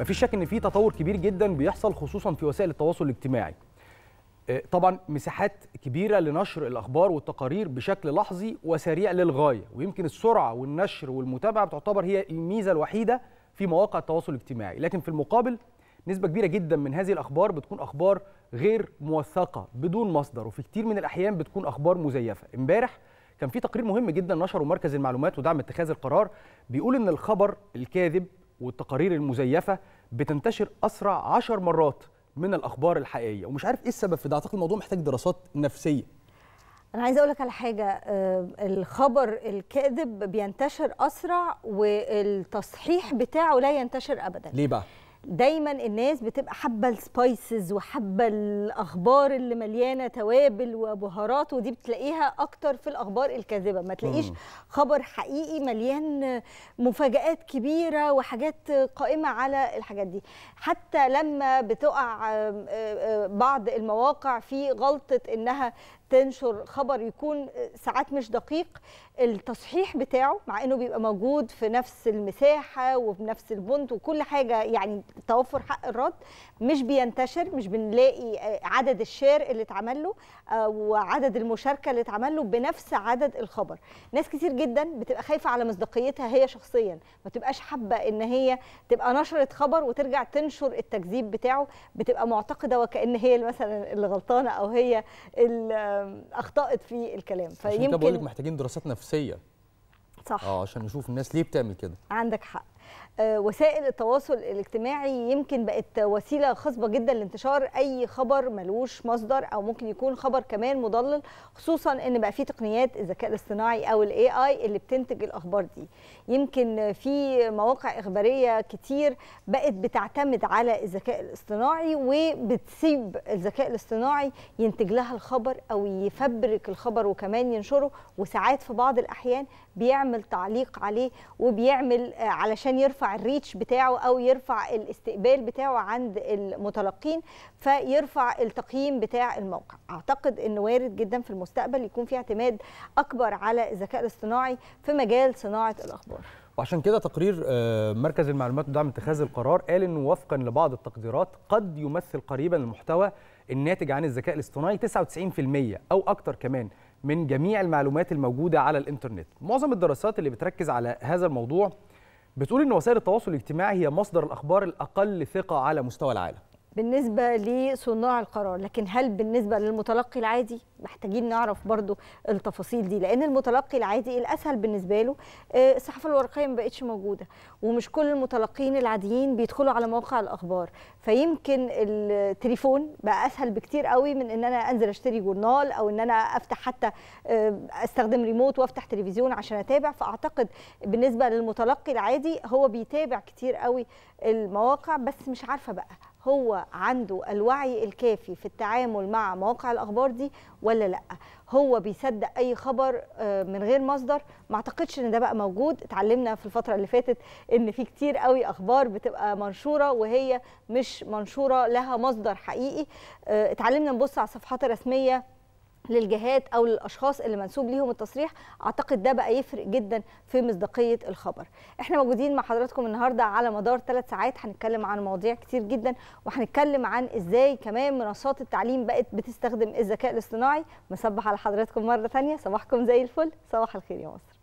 مفيش شك ان في تطور كبير جدا بيحصل خصوصا في وسائل التواصل الاجتماعي آه، طبعا مساحات كبيره لنشر الاخبار والتقارير بشكل لحظي وسريع للغايه ويمكن السرعه والنشر والمتابعه بتعتبر هي الميزه الوحيده في مواقع التواصل الاجتماعي لكن في المقابل نسبه كبيره جدا من هذه الاخبار بتكون اخبار غير موثقه بدون مصدر وفي كتير من الاحيان بتكون اخبار مزيفه امبارح كان في تقرير مهم جدا نشره مركز المعلومات ودعم اتخاذ القرار بيقول ان الخبر الكاذب والتقارير المزيفه بتنتشر اسرع عشر مرات من الاخبار الحقيقيه ومش عارف ايه السبب في ده اعتقد الموضوع محتاج دراسات نفسيه انا عايزه اقول لك على حاجه آه، الخبر الكاذب بينتشر اسرع والتصحيح بتاعه لا ينتشر ابدا ليه بقى دايما الناس بتبقى حابه السبايسز وحابه الاخبار اللي مليانه توابل وبهارات ودي بتلاقيها اكتر في الاخبار الكاذبه ما تلاقيش خبر حقيقي مليان مفاجات كبيره وحاجات قائمه على الحاجات دي حتى لما بتقع آه، آه، بعض المواقع في غلطه انها تنشر خبر يكون ساعات مش دقيق التصحيح بتاعه مع انه بيبقى موجود في نفس المساحه وفي نفس البنت وكل حاجه يعني توفر حق الرد مش بينتشر مش بنلاقي آه، عدد الشير اللي اتعمل له آه، وعدد المشاركه اللي اتعمل له بنفس عدد الخبر ناس كتير جدا بتبقى خايفه على مصداقيتها هي شخصيا ما تبقاش حابه ان هي تبقى نشرت خبر وترجع تنشر التكذيب بتاعه بتبقى معتقده وكان هي مثلا اللي غلطانه او هي اللي اخطات في الكلام فيمكن عشان بقول لك محتاجين دراسات نفسيه صح اه عشان نشوف الناس ليه بتعمل كده عندك حق آه، وسائل التواصل الاجتماعي يمكن بقت وسيله خصبه جدا لانتشار اي خبر ملوش مصدر او ممكن يكون خبر كمان مضلل خصوصا ان بقى في تقنيات الذكاء الاصطناعي او الاي اي اللي بتنتج الاخبار دي يمكن في مواقع اخباريه كتير بقت بتعتمد على الذكاء الاصطناعي وبتسيب الذكاء الاصطناعي ينتج لها الخبر او يفبرك الخبر وكمان ينشره وساعات في بعض الاحيان بيعمل تعليق عليه وبيعمل آه، علشان يرفع الريتش بتاعه او يرفع الاستقبال بتاعه عند المتلقين فيرفع التقييم بتاع الموقع اعتقد انه وارد جدا في المستقبل يكون في اعتماد اكبر على الذكاء الاصطناعي في مجال صناعه الاخبار وعشان كده تقرير آه، مركز المعلومات ودعم اتخاذ القرار قال انه وفقا لبعض التقديرات قد يمثل قريبا المحتوى الناتج عن الذكاء الاصطناعي 99% او اكتر كمان من جميع المعلومات الموجوده على الانترنت معظم الدراسات اللي بتركز على هذا الموضوع بتقول ان وسائل التواصل الاجتماعي هي مصدر الاخبار الاقل ثقه على مستوى العالم بالنسبة لصناع القرار لكن هل بالنسبة للمتلقي العادي محتاجين نعرف برضو التفاصيل دي لأن المتلقي العادي الأسهل بالنسبة له آه، الصحافة الورقية ما بقتش موجودة ومش كل المتلقين العاديين بيدخلوا على موقع الأخبار فيمكن التليفون بقى أسهل بكتير قوي من أن أنا أنزل أشتري جورنال أو أن أنا أفتح حتى آه، أستخدم ريموت وأفتح تلفزيون عشان أتابع فأعتقد بالنسبة للمتلقي العادي هو بيتابع كتير قوي المواقع بس مش عارفة بقى هو عنده الوعي الكافي في التعامل مع مواقع الاخبار دي ولا لا هو بيصدق اي خبر آه، من غير مصدر ما اعتقدش ان ده بقى موجود اتعلمنا في الفتره اللي فاتت ان في كتير قوي اخبار بتبقى منشوره وهي مش منشوره لها مصدر حقيقي آه، اتعلمنا نبص على الصفحات الرسميه للجهات او للاشخاص اللي منسوب ليهم التصريح اعتقد ده بقى يفرق جدا في مصداقيه الخبر احنا موجودين مع حضراتكم النهارده على مدار ثلاث ساعات هنتكلم عن مواضيع كتير جدا وهنتكلم عن ازاي كمان منصات التعليم بقت بتستخدم الذكاء الاصطناعي مصبح على حضراتكم مره ثانيه صباحكم زي الفل صباح الخير يا مصر